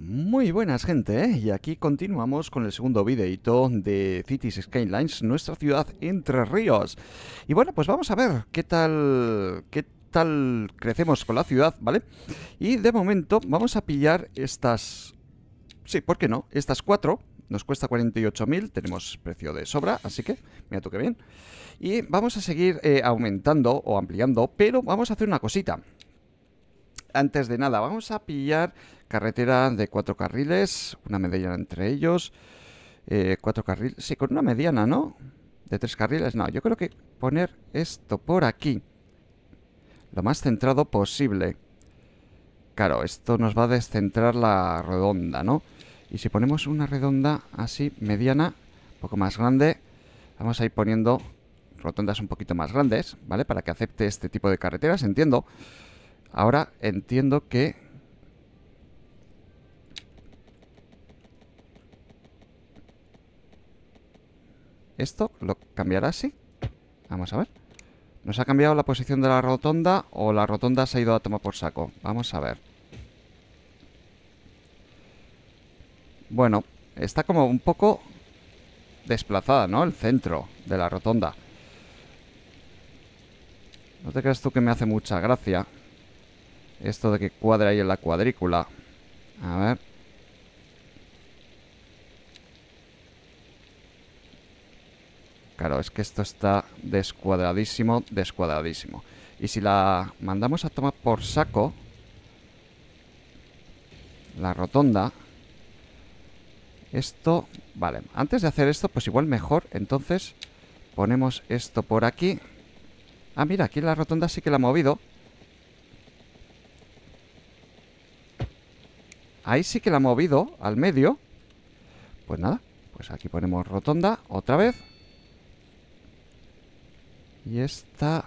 Muy buenas gente, ¿eh? y aquí continuamos con el segundo videito de Cities Skylines, nuestra ciudad entre ríos. Y bueno, pues vamos a ver qué tal, qué tal crecemos con la ciudad, ¿vale? Y de momento vamos a pillar estas... Sí, ¿por qué no? Estas cuatro, nos cuesta 48.000, tenemos precio de sobra, así que mira tú qué bien. Y vamos a seguir eh, aumentando o ampliando, pero vamos a hacer una cosita antes de nada, vamos a pillar carretera de cuatro carriles, una mediana entre ellos, eh, cuatro carriles, sí, con una mediana, ¿no? De tres carriles, no, yo creo que poner esto por aquí, lo más centrado posible. Claro, esto nos va a descentrar la redonda, ¿no? Y si ponemos una redonda así, mediana, un poco más grande, vamos a ir poniendo rotondas un poquito más grandes, ¿vale? Para que acepte este tipo de carreteras, Entiendo. Ahora entiendo que... ¿Esto lo cambiará así? Vamos a ver. ¿Nos ha cambiado la posición de la rotonda o la rotonda se ha ido a tomar por saco? Vamos a ver. Bueno, está como un poco desplazada, ¿no? El centro de la rotonda. No te creas tú que me hace mucha gracia. Esto de que cuadra ahí en la cuadrícula. A ver. Claro, es que esto está descuadradísimo, descuadradísimo. Y si la mandamos a tomar por saco, la rotonda, esto, vale, antes de hacer esto, pues igual mejor, entonces ponemos esto por aquí. Ah, mira, aquí la rotonda sí que la ha movido. Ahí sí que la ha movido al medio. Pues nada, pues aquí ponemos rotonda otra vez. Y esta...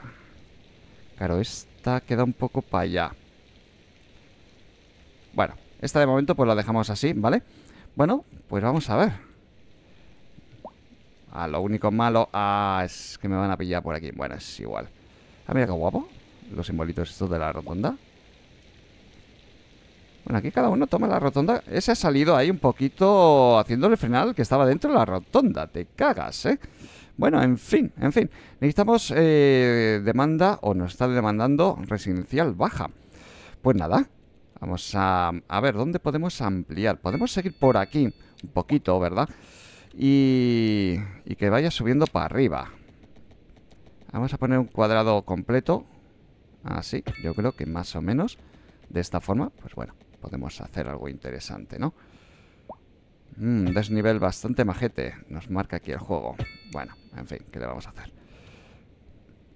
Claro, esta queda un poco para allá. Bueno, esta de momento pues la dejamos así, ¿vale? Bueno, pues vamos a ver. Ah, lo único malo... Ah, es que me van a pillar por aquí. Bueno, es igual. Ah, mira qué guapo. Los simbolitos estos de la rotonda. Bueno, aquí cada uno toma la rotonda. Ese ha salido ahí un poquito haciéndole frenar que estaba dentro de la rotonda. Te cagas, ¿eh? Bueno, en fin, en fin. Necesitamos eh, demanda o nos está demandando residencial baja. Pues nada, vamos a, ver dónde podemos ampliar. Podemos seguir por aquí un poquito, ¿verdad? y que vaya subiendo para arriba. Vamos a poner un cuadrado completo. Así, yo creo que más o menos de esta forma, pues bueno, podemos hacer algo interesante, ¿no? Mmm, desnivel bastante majete. Nos marca aquí el juego. Bueno, en fin, ¿qué le vamos a hacer?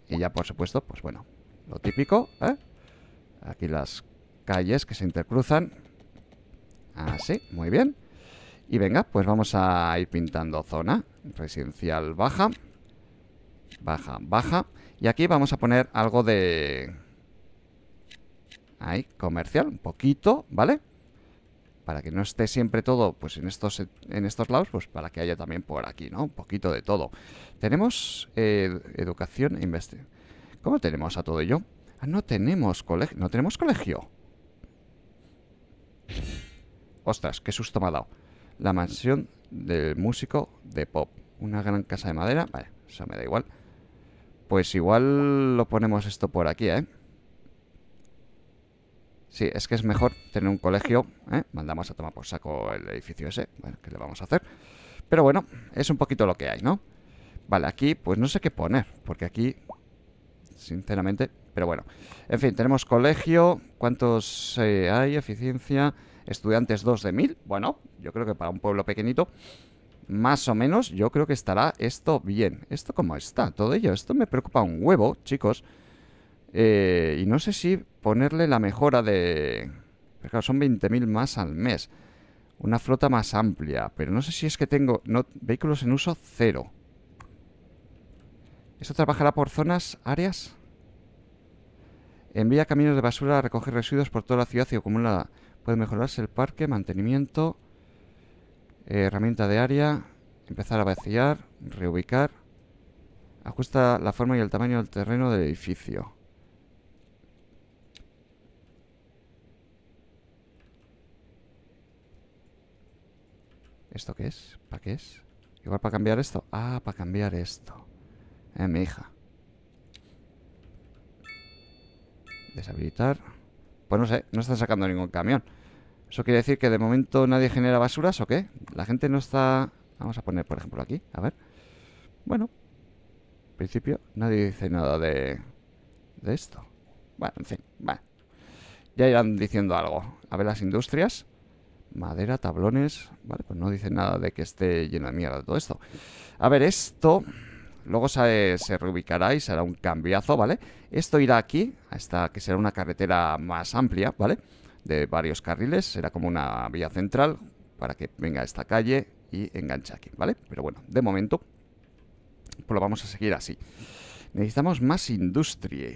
Y ya, por supuesto, pues bueno, lo típico, ¿eh? Aquí las calles que se intercruzan. Así, ah, muy bien. Y venga, pues vamos a ir pintando zona. Residencial baja. Baja, baja. Y aquí vamos a poner algo de ahí, comercial, un poquito, ¿vale? Para que no esté siempre todo, pues en estos, en estos lados, pues para que haya también por aquí, ¿no? Un poquito de todo. Tenemos eh, educación e investigación. ¿Cómo tenemos a todo ello? Ah, no tenemos colegio. No tenemos colegio. Ostras, qué susto me ha dado. La mansión del músico de pop. Una gran casa de madera. Vale, eso me da igual. Pues igual lo ponemos esto por aquí, ¿eh? Sí, es que es mejor tener un colegio. ¿eh? Mandamos a tomar por saco el edificio ese. Bueno, ¿qué le vamos a hacer? Pero bueno, es un poquito lo que hay, ¿no? Vale, aquí pues no sé qué poner. Porque aquí, sinceramente... Pero bueno, en fin, tenemos colegio. ¿Cuántos eh, hay? Eficiencia. Estudiantes 2 de 1000. Bueno, yo creo que para un pueblo pequeñito más o menos, yo creo que estará esto bien. ¿Esto cómo está? Todo ello. Esto me preocupa un huevo, chicos. Eh, y no sé si ponerle la mejora de... Claro, son 20.000 más al mes. Una flota más amplia. Pero no sé si es que tengo... vehículos en uso, cero. ¿Esto trabajará por zonas, áreas? Envía caminos de basura a recoger residuos por toda la ciudad y acumulada. Puede mejorarse el parque, mantenimiento... Eh, herramienta de área... Empezar a vaciar, reubicar... Ajusta la forma y el tamaño del terreno del edificio. ¿Esto qué es? ¿Para qué es? Igual para cambiar esto. Ah, para cambiar esto. Eh, mi hija. Deshabilitar. Pues no sé, no están sacando ningún camión. ¿Eso quiere decir que de momento nadie genera basuras o qué? La gente no está... Vamos a poner, por ejemplo, aquí. A ver. Bueno. En principio, nadie dice nada de... De esto. Bueno, en fin. Ya irán diciendo algo. A ver las industrias. Madera, tablones. Vale, pues no dice nada de que esté lleno de mierda todo esto. A ver, esto. Luego se, reubicará y será un cambiazo, ¿vale? Esto irá aquí, hasta que será una carretera más amplia, ¿vale? De varios carriles, será como una vía central para que venga esta calle y enganche aquí, ¿vale? Pero bueno, de momento, pues lo vamos a seguir así. Necesitamos más industria.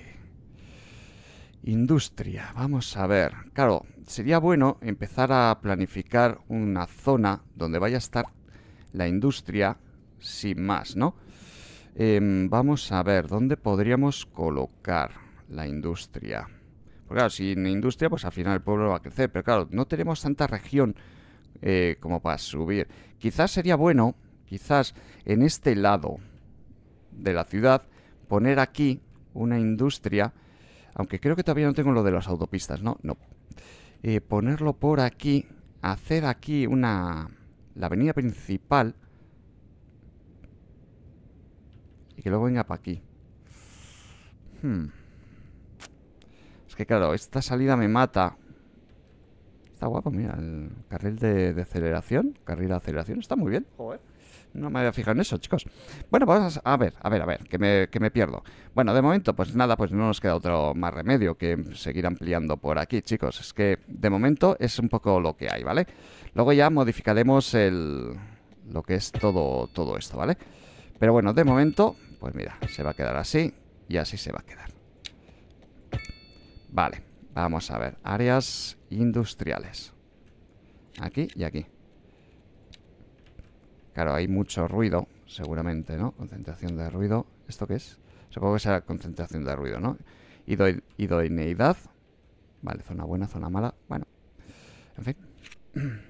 Industria, vamos a ver. Claro, sería bueno empezar a planificar una zona donde vaya a estar la industria sin más, ¿no? Em, vamos a ver, ¿dónde podríamos colocar la industria? Porque claro, sin industria, pues al final el pueblo va a crecer, pero claro, no tenemos tanta región eh, como para subir. Quizás sería bueno, quizás en este lado de la ciudad, poner aquí una industria aunque creo que todavía no tengo lo de las autopistas, ¿no? No. Eh, ponerlo por aquí. Hacer aquí una... La avenida principal. Y que luego venga para aquí. Hmm. Es que claro, esta salida me mata. Está guapo, mira. El carril de, de aceleración. Carril de aceleración. Está muy bien. Joder. No me había fijado en eso, chicos. Bueno, vamos pues, a ver, a ver, a ver, que me, que me pierdo. Bueno, de momento, pues nada, pues no nos queda otro más remedio que seguir ampliando por aquí, chicos. Es que de momento es un poco lo que hay, ¿vale? Luego ya modificaremos el lo que es todo, todo esto, ¿vale? Pero bueno, de momento, pues mira, se va a quedar así y así se va a quedar. Vale, vamos a ver. Áreas industriales. Aquí y aquí. Claro, hay mucho ruido, seguramente, ¿no? Concentración de ruido. ¿Esto qué es? Supongo que será concentración de ruido, ¿no? Ido idoneidad. Vale, zona buena, zona mala. Bueno, en fin.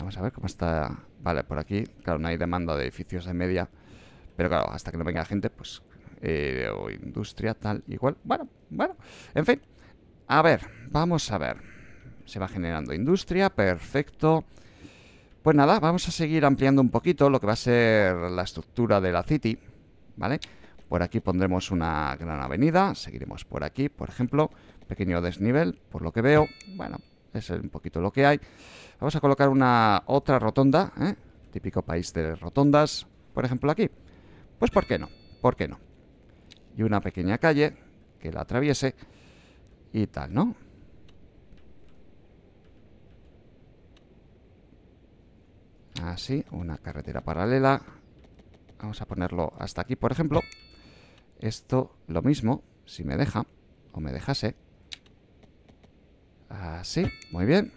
Vamos a ver cómo está... Vale, por aquí, claro, no hay demanda de edificios de media. Pero claro, hasta que no venga gente, pues... Eh, o industria, tal, igual. Bueno, bueno, en fin. A ver, vamos a ver. Se va generando industria, perfecto. Pues nada, vamos a seguir ampliando un poquito lo que va a ser la estructura de la City, ¿vale? Por aquí pondremos una gran avenida, seguiremos por aquí, por ejemplo, pequeño desnivel, por lo que veo, bueno, es un poquito lo que hay. Vamos a colocar una otra rotonda, ¿eh? típico país de rotondas, por ejemplo aquí. Pues ¿por qué no? ¿Por qué no? Y una pequeña calle que la atraviese y tal, ¿no? Así, una carretera paralela. Vamos a ponerlo hasta aquí, por ejemplo. Esto, lo mismo, si me deja, o me dejase. Así, muy bien.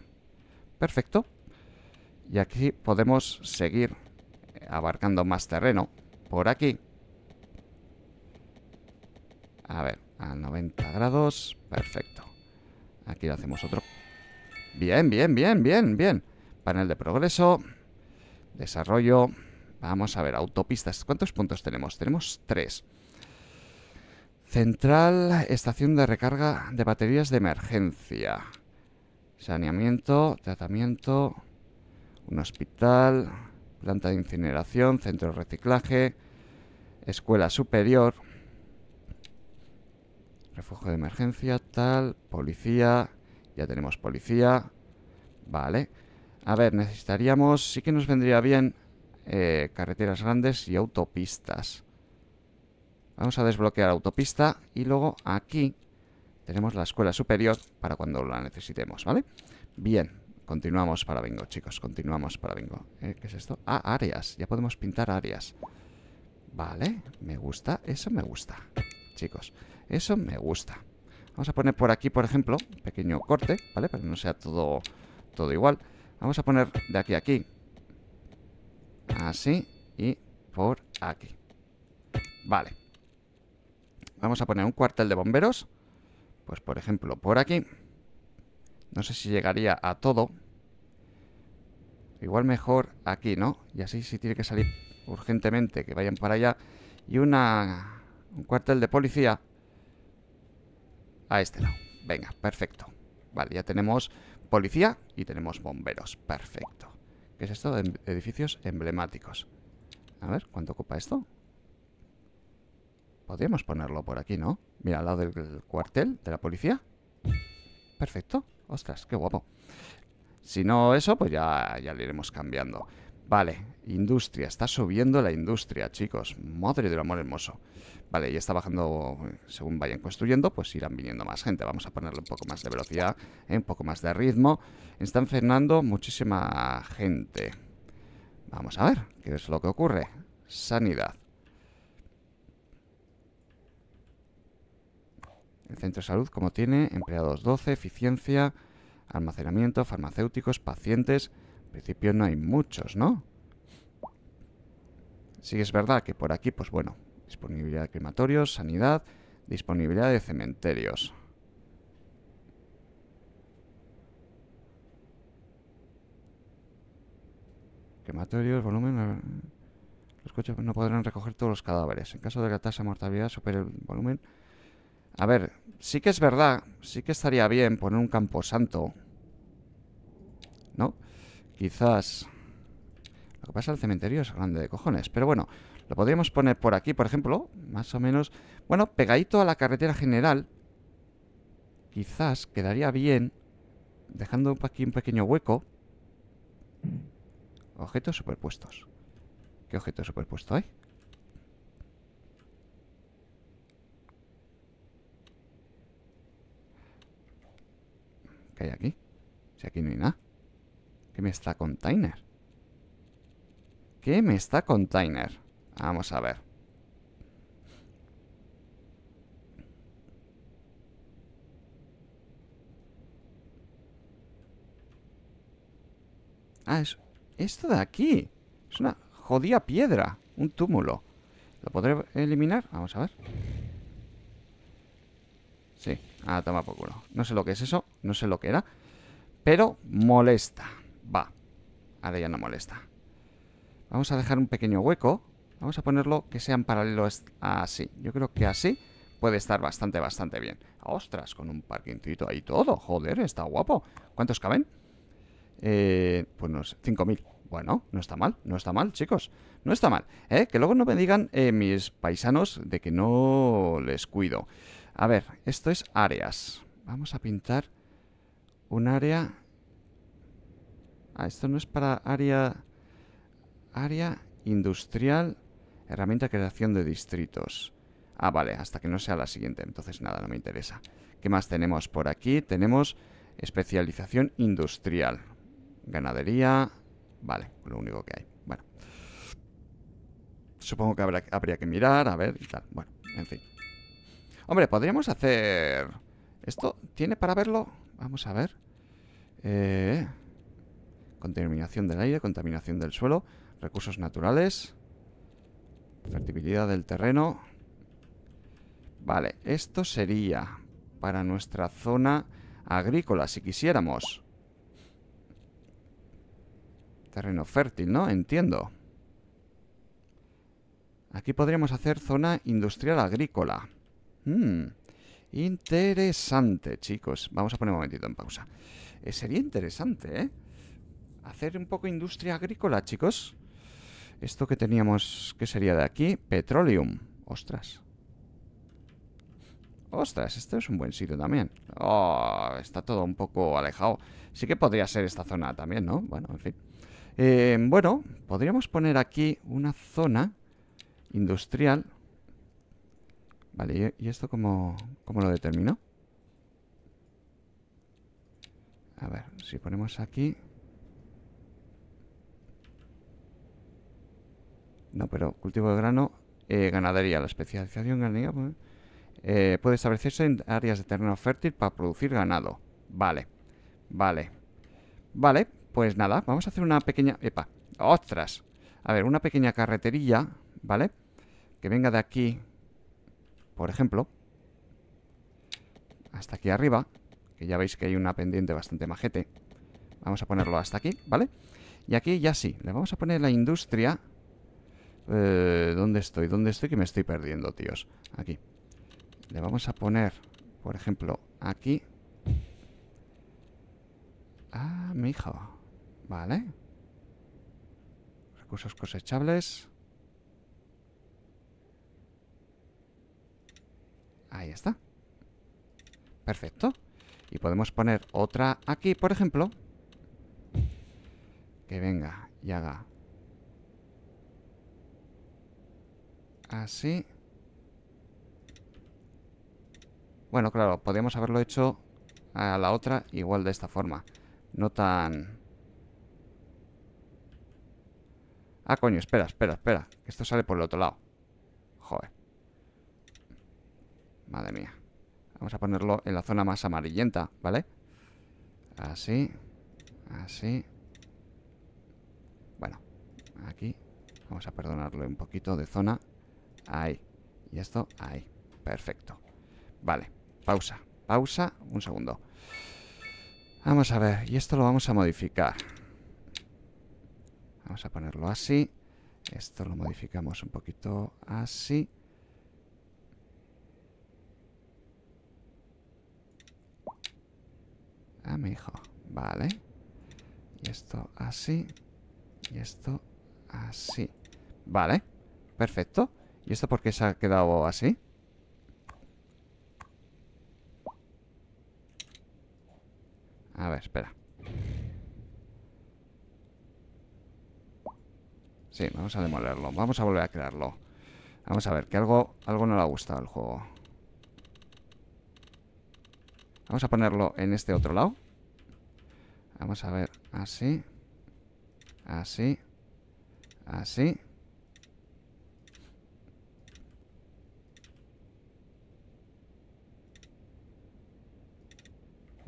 Perfecto. Y aquí podemos seguir abarcando más terreno. Por aquí. A ver, a 90 grados. Perfecto. Aquí lo hacemos otro. Bien, bien, bien, bien, bien. Panel de progreso. Desarrollo. Vamos a ver, autopistas. ¿Cuántos puntos tenemos? Tenemos tres. Central, estación de recarga de baterías de emergencia. Saneamiento, tratamiento, un hospital, planta de incineración, centro de reciclaje, escuela superior, refugio de emergencia, tal, policía, ya tenemos policía, vale. A ver, necesitaríamos... Sí que nos vendría bien eh, carreteras grandes y autopistas. Vamos a desbloquear autopista y luego aquí tenemos la escuela superior para cuando la necesitemos, ¿vale? Bien, continuamos para bingo, chicos, continuamos para bingo. Eh, ¿Qué es esto? Ah, áreas, ya podemos pintar áreas. Vale, me gusta, eso me gusta, chicos, eso me gusta. Vamos a poner por aquí, por ejemplo, un pequeño corte, ¿vale? Para que no sea todo, todo igual. Vamos a poner de aquí a aquí. Así y por aquí. Vale. Vamos a poner un cuartel de bomberos. Pues por ejemplo, por aquí. No sé si llegaría a todo. Igual mejor aquí, ¿no? Y así si tiene que salir urgentemente, que vayan para allá. Y una... un cuartel de policía a este lado. Venga, perfecto. Vale, ya tenemos policía y tenemos bomberos. Perfecto. ¿Qué es esto de em, edificios emblemáticos? A ver, ¿cuánto ocupa esto? Podríamos ponerlo por aquí, ¿no? Mira, al lado del cuartel de la policía. Perfecto. Ostras, qué guapo. Si no eso, pues ya, ya lo iremos cambiando. Vale, industria, está subiendo la industria, chicos. Madre del amor hermoso. Vale, y está bajando, según vayan construyendo, pues irán viniendo más gente. Vamos a ponerle un poco más de velocidad, ¿eh? un poco más de ritmo. Están frenando muchísima gente. Vamos a ver qué es lo que ocurre. Sanidad. El centro de salud, como tiene, empleados 12, eficiencia, almacenamiento, farmacéuticos, pacientes principio no hay muchos, ¿no? Sí es verdad que por aquí, pues bueno, disponibilidad de crematorios, sanidad, disponibilidad de cementerios. Crematorios, volumen... Eh, los coches no podrán recoger todos los cadáveres. En caso de que la tasa de mortalidad supere el volumen... A ver, sí que es verdad, sí que estaría bien poner un camposanto Quizás... Lo que pasa, el cementerio es grande de cojones. Pero bueno, lo podríamos poner por aquí, por ejemplo. Más o menos... Bueno, pegadito a la carretera general. Quizás quedaría bien. Dejando aquí un pequeño hueco. Objetos superpuestos. ¿Qué objeto superpuesto hay? ¿Qué hay aquí? Si aquí no hay nada. ¿Qué me está container? ¿Qué me está container? Vamos a ver. Ah, es esto de aquí. Es una jodida piedra. Un túmulo. ¿Lo podré eliminar? Vamos a ver. Sí. Ah, toma por culo. No sé lo que es eso. No sé lo que era. Pero molesta. Va, ahora ya no molesta. Vamos a dejar un pequeño hueco. Vamos a ponerlo que sea en así. Yo creo que así puede estar bastante, bastante bien. ¡Ostras! Con un parkingcito ahí todo. Joder, está guapo. ¿Cuántos caben? Eh, pues unos 5.000. Bueno, no está mal, no está mal, chicos. No está mal. ¿eh? Que luego no me digan eh, mis paisanos de que no les cuido. A ver, esto es áreas. Vamos a pintar un área Ah, esto no es para área... Área industrial, herramienta creación de distritos. Ah, vale, hasta que no sea la siguiente. Entonces nada, no me interesa. ¿Qué más tenemos por aquí? Tenemos especialización industrial. Ganadería... Vale, lo único que hay. Bueno. Supongo que habría que mirar, a ver y tal. Bueno, en fin. Hombre, podríamos hacer... ¿Esto tiene para verlo? Vamos a ver. Eh... Contaminación del aire, contaminación del suelo, recursos naturales, fertilidad del terreno. Vale, esto sería para nuestra zona agrícola, si quisiéramos. Terreno fértil, ¿no? Entiendo. Aquí podríamos hacer zona industrial agrícola. Hmm, interesante, chicos. Vamos a poner un momentito en pausa. Eh, sería interesante, ¿eh? hacer un poco industria agrícola, chicos. Esto que teníamos, ¿qué sería de aquí? Petroleum. Ostras. Ostras, esto es un buen sitio también. Oh, está todo un poco alejado. Sí que podría ser esta zona también, ¿no? Bueno, en fin. Eh, bueno, podríamos poner aquí una zona industrial. Vale, ¿y esto cómo, cómo lo determino? A ver, si ponemos aquí... No, pero cultivo de grano, eh, ganadería. La especialización ganadería ¿eh? Eh, puede establecerse en áreas de terreno fértil para producir ganado. Vale, vale. Vale, pues nada, vamos a hacer una pequeña... ¡Epa! ¡Ostras! A ver, una pequeña carreterilla, ¿vale? Que venga de aquí, por ejemplo, hasta aquí arriba, que ya veis que hay una pendiente bastante majete. Vamos a ponerlo hasta aquí, ¿vale? Y aquí ya sí, le vamos a poner la industria eh, ¿Dónde estoy? ¿Dónde estoy? Que me estoy perdiendo, tíos. Aquí. Le vamos a poner, por ejemplo, aquí. Ah, mi hijo. Vale. Recursos cosechables. Ahí está. Perfecto. Y podemos poner otra aquí, por ejemplo. Que venga y haga Así. Bueno, claro, podríamos haberlo hecho a la otra igual de esta forma. No tan... Ah, coño, espera, espera, espera. Esto sale por el otro lado. Joder. Madre mía. Vamos a ponerlo en la zona más amarillenta, ¿vale? Así. Así. Bueno, aquí. Vamos a perdonarlo un poquito de zona. Ahí. Y esto ahí. Perfecto. Vale. Pausa. Pausa. Un segundo. Vamos a ver. Y esto lo vamos a modificar. Vamos a ponerlo así. Esto lo modificamos un poquito así. Ah, mi hijo. Vale. Y esto así. Y esto así. Vale. Perfecto. ¿Y esto por qué se ha quedado así? A ver, espera. Sí, vamos a demolerlo. Vamos a volver a crearlo. Vamos a ver, que algo, algo no le ha gustado al juego. Vamos a ponerlo en este otro lado. Vamos a ver, así. Así. Así.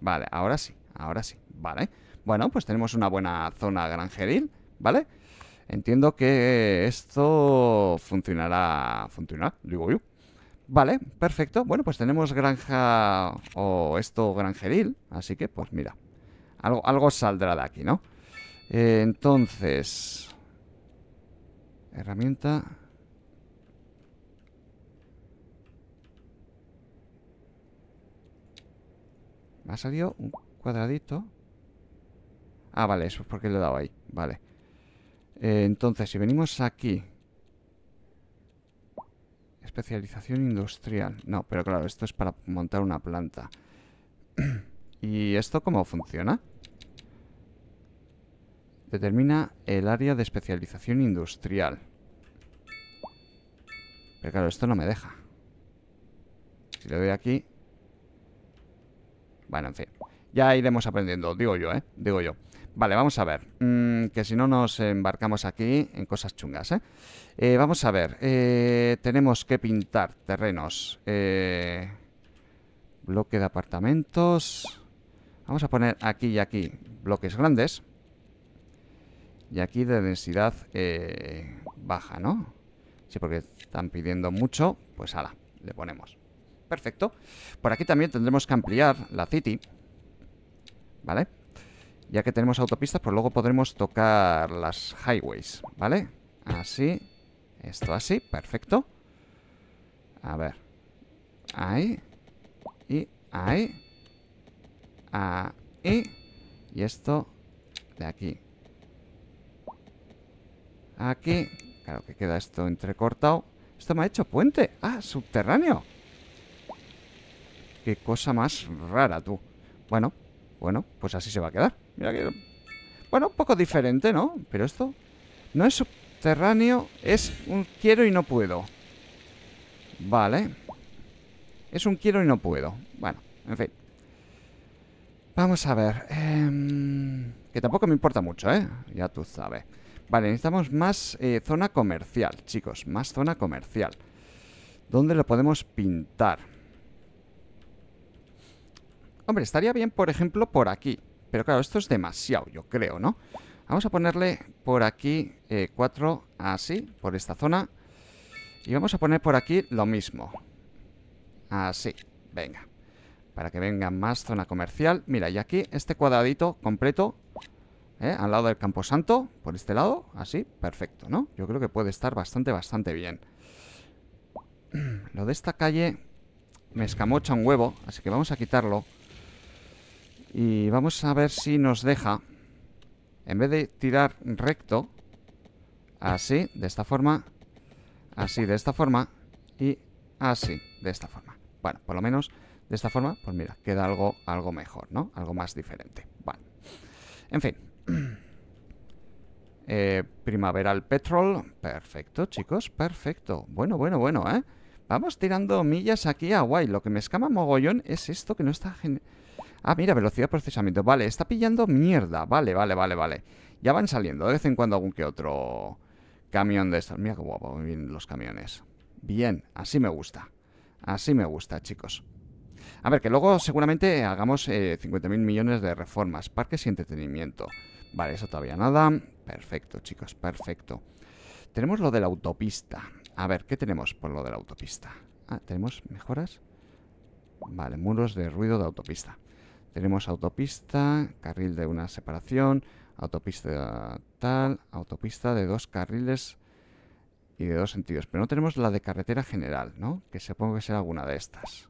Vale, ahora sí, ahora sí, vale. Bueno, pues tenemos una buena zona granjeril, ¿vale? Entiendo que esto funcionará, funcionará, digo yo. Vale, perfecto. Bueno, pues tenemos granja o esto granjeril, así que pues mira, algo, algo saldrá de aquí, ¿no? Eh, entonces, herramienta... Me ha salido un cuadradito. Ah, vale, eso es porque lo he dado ahí. Vale. Eh, entonces, si venimos aquí... Especialización industrial. No, pero claro, esto es para montar una planta. ¿Y esto cómo funciona? Determina el área de especialización industrial. Pero claro, esto no me deja. Si le doy aquí, bueno, en fin. Ya iremos aprendiendo, digo yo, ¿eh? Digo yo. Vale, vamos a ver. Mm, que si no nos embarcamos aquí en cosas chungas, ¿eh? eh vamos a ver. Eh, tenemos que pintar terrenos. Eh, bloque de apartamentos. Vamos a poner aquí y aquí bloques grandes. Y aquí de densidad baja, ¿no? Sí, porque están pidiendo mucho. Pues ala, le ponemos. Perfecto. Por aquí también tendremos que ampliar la City. ¿Vale? Ya que tenemos autopistas, pues luego podremos tocar las highways. ¿Vale? Así. Esto así. Perfecto. A ver. Ahí. Y ahí. Ahí. Y esto de aquí. Aquí. Claro que queda esto entrecortado. Esto me ha hecho puente. Ah, subterráneo qué cosa más rara, tú. Bueno, bueno, pues así se va a quedar. Mira que... Bueno, un poco diferente, ¿no? Pero esto no es subterráneo, es un quiero y no puedo. Vale. Es un quiero y no puedo. Bueno, en fin. Vamos a ver. Em, que tampoco me importa mucho, ¿eh? Ya tú sabes. Vale, necesitamos más eh, zona comercial, chicos. Más zona comercial. ¿Dónde lo podemos pintar? Hombre, estaría bien, por ejemplo, por aquí. Pero claro, esto es demasiado, yo creo, ¿no? Vamos a ponerle por aquí eh, cuatro así, por esta zona. Y vamos a poner por aquí lo mismo. Así, venga. Para que venga más zona comercial. Mira, y aquí este cuadradito completo, ¿eh? al lado del Camposanto, por este lado, así, perfecto, ¿no? Yo creo que puede estar bastante, bastante bien. Lo de esta calle me escamocha un huevo, así que vamos a quitarlo. Y vamos a ver si nos deja, en vez de tirar recto, así, de esta forma, así, de esta forma, y así, de esta forma. Bueno, por lo menos de esta forma, pues mira, queda algo, algo mejor, ¿no? Algo más diferente. Vale. En fin. Primavera eh, primaveral Petrol. Perfecto, chicos, perfecto. Bueno, bueno, bueno, ¿eh? Vamos tirando millas aquí a guay. Lo que me escama mogollón es esto que no está... Ah, mira, velocidad de procesamiento. Vale, está pillando mierda. Vale, vale, vale, vale. Ya van saliendo de vez en cuando algún que otro camión de estos. Mira qué guapo muy bien los camiones. Bien, así me gusta. Así me gusta, chicos. A ver, que luego seguramente hagamos 50.000 eh, millones de reformas. Parques y entretenimiento. Vale, eso todavía nada. Perfecto, chicos, perfecto. Tenemos lo de la autopista. A ver, ¿qué tenemos por lo de la autopista? Ah, ¿tenemos mejoras? Vale, muros de ruido de autopista. Tenemos autopista, carril de una separación, autopista tal, autopista de dos carriles y de dos sentidos. Pero no tenemos la de carretera general, ¿no? Que supongo que será alguna de estas.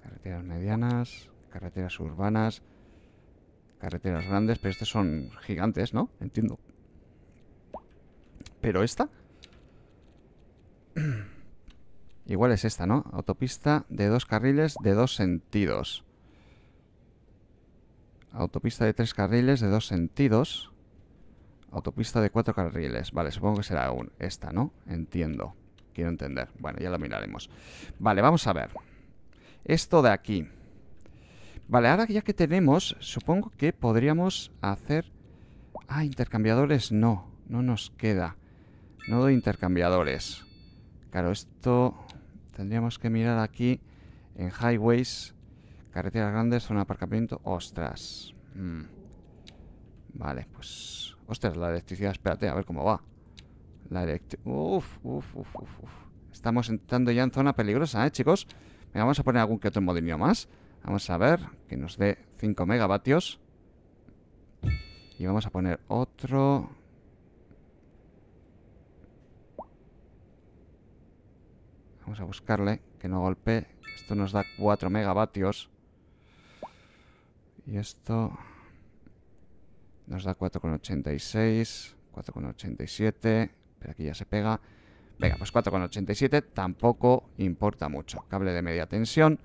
Carreteras medianas, carreteras urbanas, carreteras grandes, pero estas son gigantes, ¿no? Entiendo. Pero esta... Igual es esta, ¿no? Autopista de dos carriles de dos sentidos. Autopista de tres carriles de dos sentidos. Autopista de cuatro carriles. Vale, supongo que será aún esta, ¿no? Entiendo. Quiero entender. Bueno, ya lo miraremos. Vale, vamos a ver. Esto de aquí. Vale, ahora ya que tenemos, supongo que podríamos hacer... Ah, intercambiadores no. No nos queda. No de intercambiadores. Claro, esto... Tendríamos que mirar aquí en highways, carreteras grandes, zona de aparcamiento. Ostras. Mm. Vale, pues... Ostras, la electricidad, espérate, a ver cómo va. La electricidad... Uf, uf, uf, Estamos entrando ya en zona peligrosa, ¿eh, chicos? Venga, vamos a poner algún que otro modinio más. Vamos a ver, que nos dé 5 megavatios. Y vamos a poner otro... Vamos a buscarle, que no golpee. Esto nos da 4 megavatios. Y esto nos da 4,86, 4,87. Pero aquí ya se pega. Venga, pues 4,87 tampoco importa mucho. Cable de media tensión.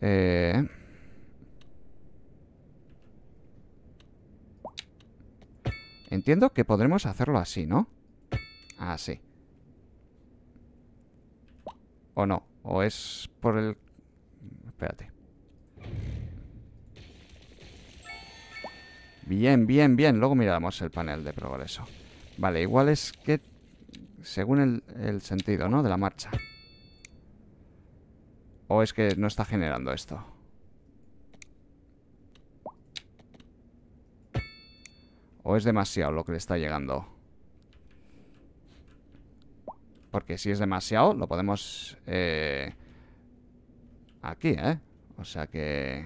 Eh, entiendo que podremos hacerlo así, ¿no? Así. ¿O no? ¿O es por el...? Espérate. Bien, bien, bien. Luego miramos el panel de progreso. Vale, igual es que... Según el, el sentido, ¿no? De la marcha. ¿O es que no está generando esto? ¿O es demasiado lo que le está llegando? Porque si es demasiado, lo podemos... Eh, aquí, ¿eh? O sea que...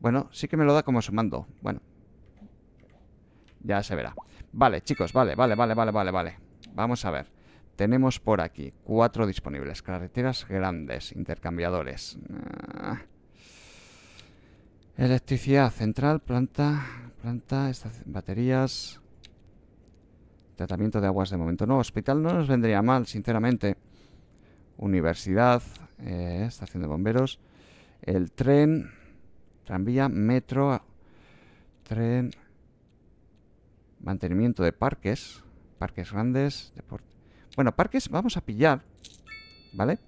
Bueno, sí que me lo da como sumando. Bueno. Ya se verá. Vale, chicos, vale, vale, vale, vale, vale, vale. Vamos a ver. Tenemos por aquí cuatro disponibles. Carreteras grandes, intercambiadores. Ah. Electricidad central, planta, planta, baterías... Tratamiento de aguas de momento no. Hospital no nos vendría mal, sinceramente. Universidad, eh, estación de bomberos. El tren, tranvía, metro, tren, mantenimiento de parques, parques grandes, deporte. Bueno, parques vamos a pillar, ¿vale?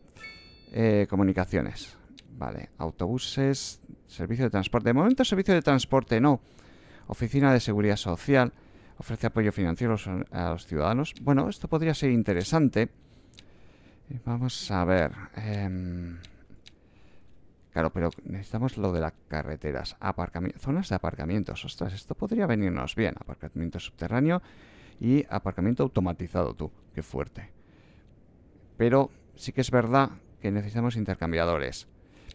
Eh, comunicaciones, vale, autobuses, servicio de transporte. De momento servicio de transporte no. Oficina de Seguridad Social ofrece apoyo financiero a los ciudadanos. Bueno, esto podría ser interesante. Eh, vamos a ver. Em, claro, pero necesitamos lo de las carreteras. zonas de aparcamientos. Ostras, esto podría venirnos bien. Aparcamiento subterráneo y aparcamiento automatizado, tú. Qué fuerte. Pero sí que es verdad que necesitamos intercambiadores.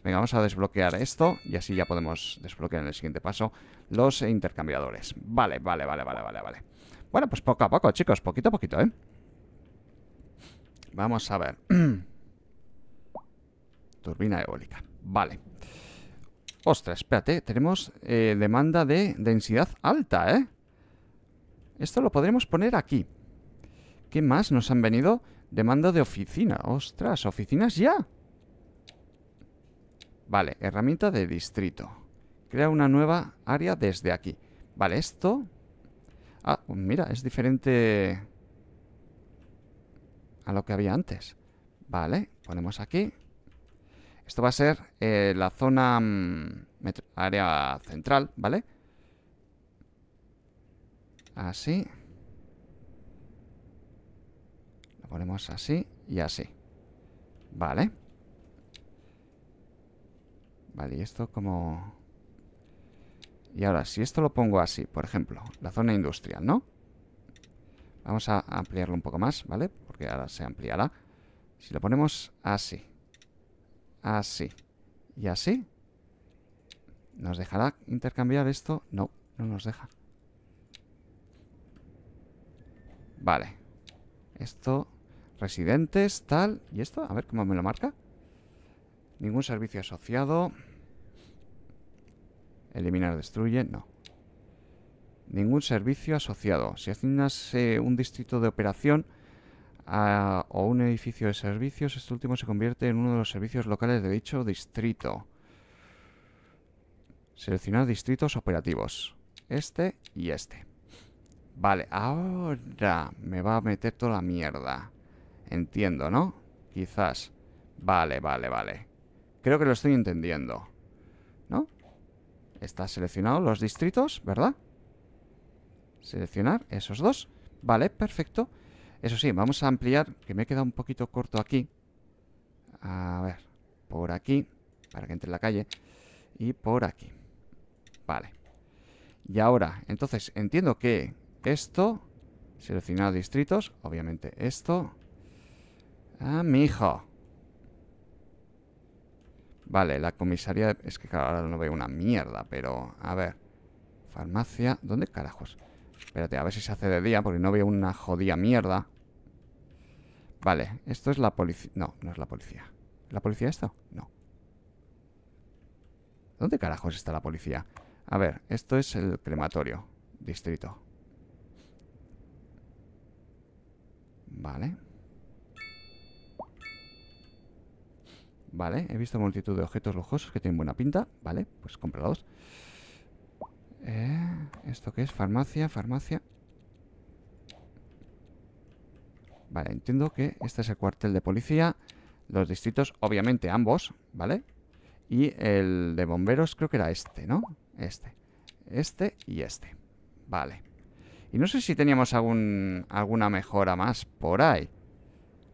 Venga, vamos a desbloquear esto y así ya podemos desbloquear en el siguiente paso los intercambiadores. Vale, vale, vale, vale, vale, vale. Bueno, pues poco a poco, chicos, poquito a poquito, ¿eh? Vamos a ver. Turbina eólica. Vale. Ostras, espérate, tenemos eh, demanda de densidad alta, ¿eh? Esto lo podremos poner aquí. ¿Qué más nos han venido? Demanda de oficina. Ostras, oficinas ya. Vale, herramienta de distrito. Crea una nueva área desde aquí. Vale, esto... Ah, pues mira, es diferente a lo que había antes. Vale, ponemos aquí. Esto va a ser eh, la zona... Mm, área central, ¿vale? Así. Lo ponemos así y así. Vale. Vale, y esto como... Y ahora, si esto lo pongo así, por ejemplo, la zona industrial, ¿no? Vamos a ampliarlo un poco más, ¿vale? Porque ahora se ampliará. Si lo ponemos así, así y así, ¿nos dejará intercambiar esto? No, no nos deja. Vale. Esto, residentes, tal. ¿Y esto? A ver cómo me lo marca. Ningún servicio asociado. Eliminar destruye, no. Ningún servicio asociado. Si asignas un distrito de operación a, o un edificio de servicios, este último se convierte en uno de los servicios locales de dicho distrito. Seleccionar distritos operativos. Este y este. Vale, ahora me va a meter toda la mierda. Entiendo, ¿no? Quizás. Vale, vale, vale. Creo que lo estoy entendiendo. Está seleccionado los distritos, ¿verdad? Seleccionar esos dos. Vale, perfecto. Eso sí, vamos a ampliar, que me he quedado un poquito corto aquí. A ver, por aquí, para que entre en la calle. Y por aquí. Vale. Y ahora, entonces, entiendo que esto, seleccionado distritos, obviamente esto. Ah, mi hijo. Vale, la comisaría... Es que claro, ahora no veo una mierda, pero... A ver. Farmacia... ¿Dónde carajos? Espérate, a ver si se hace de día, porque no veo una jodida mierda. Vale, esto es la policía... No, no es la policía. ¿La policía esto? No. ¿Dónde carajos está la policía? A ver, esto es el crematorio. Distrito. Vale. Vale, he visto multitud de objetos lujosos que tienen buena pinta. Vale, pues cómpralos. Eh, ¿Esto qué es? Farmacia, farmacia. Vale, entiendo que este es el cuartel de policía. Los distritos, obviamente, ambos, ¿vale? Y el de bomberos creo que era este, ¿no? Este. Este y este. Vale. Y no sé si teníamos algún, alguna mejora más por ahí.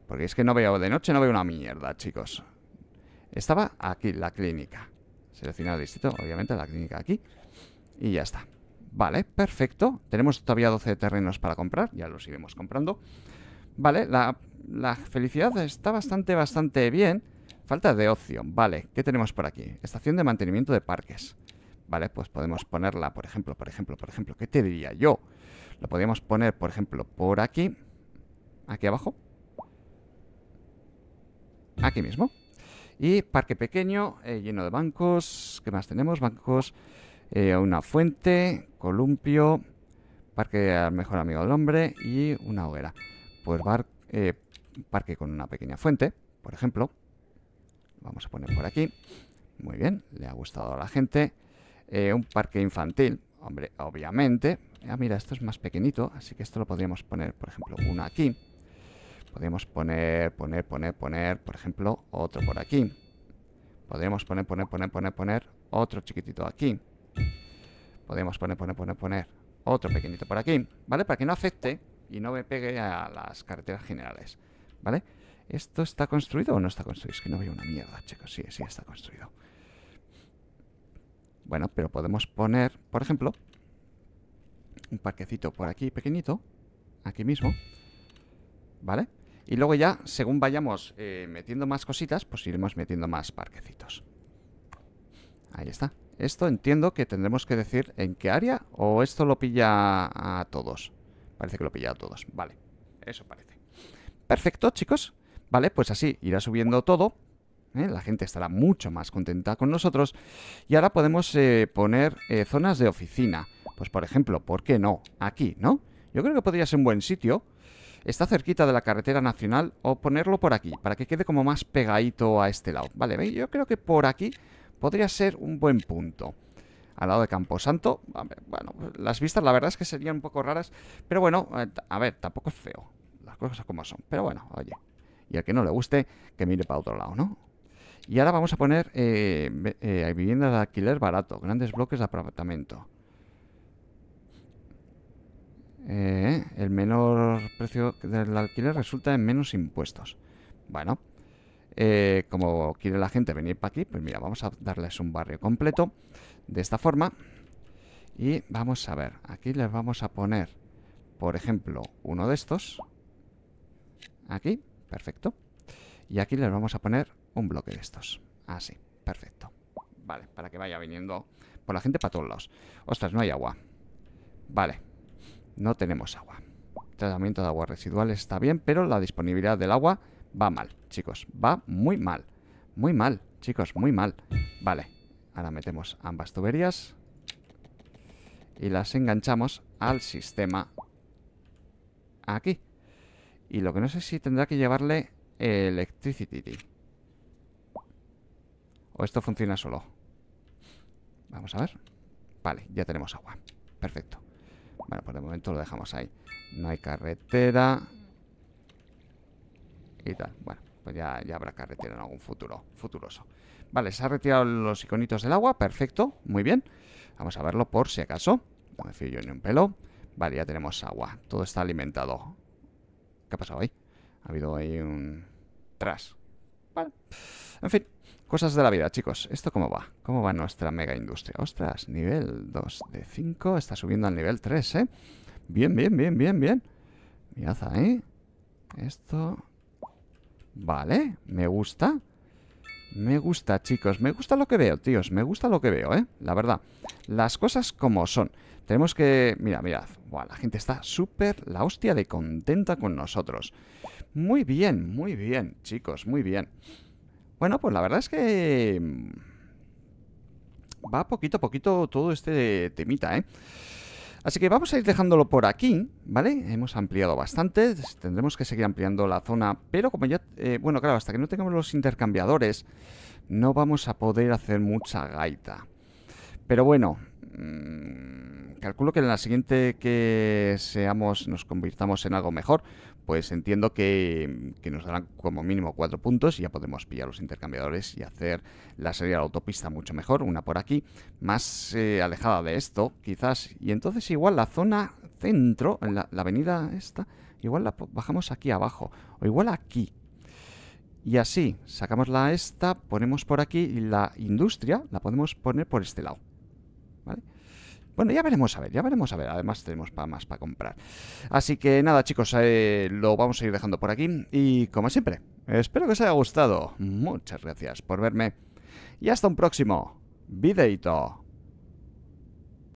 Porque es que no veo de noche, no veo una mierda, chicos. Estaba aquí la clínica. Seleccionado distrito, obviamente, la clínica aquí. Y ya está. Vale, perfecto. Tenemos todavía 12 terrenos para comprar. Ya los iremos comprando. Vale, la, la felicidad está bastante, bastante bien. Falta de ocio. Vale, ¿qué tenemos por aquí? Estación de mantenimiento de parques. Vale, pues podemos ponerla, por ejemplo, por ejemplo, por ejemplo. ¿Qué te diría yo? Lo podríamos poner, por ejemplo, por aquí. Aquí abajo. Aquí mismo. Y parque pequeño, eh, lleno de bancos. ¿Qué más tenemos? Bancos, eh, una fuente, columpio, parque al mejor amigo del hombre y una hoguera. Pues bar, eh, parque con una pequeña fuente, por ejemplo. Vamos a poner por aquí. Muy bien, le ha gustado a la gente. un parque infantil, hombre, obviamente. Ah, mira, esto es más pequeñito, así que esto lo podríamos poner, por ejemplo, uno aquí podemos poner, poner, poner, poner, por ejemplo, otro por aquí. podemos poner, poner, poner, poner, poner, otro chiquitito aquí. Podemos poner, poner, poner, poner, otro pequeñito por aquí, ¿vale? Para que no afecte y no me pegue a las carreteras generales, ¿vale? ¿Esto está construido o no está construido? Es que no veo una mierda, chicos. Sí, sí está construido. Bueno, pero podemos poner, por ejemplo, un parquecito por aquí pequeñito, aquí mismo, ¿vale? Y luego ya, según vayamos eh, metiendo más cositas, pues iremos metiendo más parquecitos. Ahí está. Esto entiendo que tendremos que decir en qué área o esto lo pilla a todos. Parece que lo pilla a todos. Vale, eso parece. Perfecto, chicos. Vale, pues así irá subiendo todo. ¿eh? La gente estará mucho más contenta con nosotros. Y ahora podemos eh, poner zonas de oficina. Pues por ejemplo, ¿por qué no? Aquí, ¿no? Yo creo que podría ser un buen sitio está cerquita de la carretera nacional o ponerlo por aquí, para que quede como más pegadito a este lado. Vale, ¿veis? yo creo que por aquí podría ser un buen punto. Al lado de Camposanto, bueno, las vistas la verdad es que serían un poco raras, pero bueno, eh, a ver, tampoco es feo, las cosas como son, pero bueno, oye. Y al que no le guste, que mire para otro lado, ¿no? Y ahora vamos a poner eh, eh viviendas de alquiler barato, grandes bloques de apartamento. Eh, el menor precio del alquiler resulta en menos impuestos. Bueno, eh, como quiere la gente venir para aquí, pues mira, vamos a darles un barrio completo de esta forma. Y vamos a ver, aquí les vamos a poner, por ejemplo, uno de estos. Aquí, perfecto. Y aquí les vamos a poner un bloque de estos. Así, perfecto. Vale, para que vaya viniendo por la gente para todos lados. Ostras, no hay agua. Vale, no tenemos agua. tratamiento de agua residual está bien, pero la disponibilidad del agua va mal, chicos. Va muy mal. Muy mal, chicos, muy mal. Vale, ahora metemos ambas tuberías y las enganchamos al sistema aquí. Y lo que no sé si tendrá que llevarle electricity. O esto funciona solo. Vamos a ver. Vale, ya tenemos agua. Perfecto. Bueno, por el momento lo dejamos ahí. No hay carretera. Y tal. Bueno, pues ya, habrá carretera en algún futuro. Futuroso. Vale, se han retirado los iconitos del agua. Perfecto. Muy bien. Vamos a verlo por si acaso. No me fío yo ni un pelo. Vale, ya tenemos agua. Todo está alimentado. ¿Qué ha pasado ahí? Ha habido ahí un... Tras. Vale. En fin. Cosas de la vida, chicos. ¿Esto cómo va? ¿Cómo va nuestra mega industria? Ostras, nivel 2 de 5. Está subiendo al nivel 3, ¿eh? Bien, bien, bien, bien, bien. Mirad ahí. Esto... Vale, me gusta. Me gusta, chicos. Me gusta lo que veo, tíos. Me gusta lo que veo, ¿eh? La verdad. Las cosas como son. Tenemos que... Mira, mirad. la gente está súper la hostia de contenta con nosotros. Muy bien, muy bien, chicos. Muy bien. Bueno, pues la verdad es que... Mm, va poquito a poquito todo este temita, ¿eh? Así que vamos a ir dejándolo por aquí, ¿vale? Hemos ampliado bastante, tendremos que seguir ampliando la zona, pero como ya... Eh, bueno, claro, hasta que no tengamos los intercambiadores, no vamos a poder hacer mucha gaita. Pero bueno, mm, calculo que en la siguiente que seamos, nos convirtamos en algo mejor, pues entiendo mm, que, nos darán como mínimo cuatro puntos y ya podemos pillar los intercambiadores y hacer la serie de la autopista mucho mejor, una por aquí, más eh, alejada de esto, quizás. Y entonces igual la zona centro, la, la avenida esta, igual la bajamos aquí abajo, o igual aquí, y así, sacamos la esta, ponemos por aquí y la industria la podemos poner por este lado. Bueno, ya veremos a ver, ya veremos a ver. Además tenemos para más para comprar. Así que nada, chicos, eh, lo vamos a ir dejando por aquí. Y como siempre, espero que os haya gustado. Muchas gracias por verme. Y hasta un próximo videito.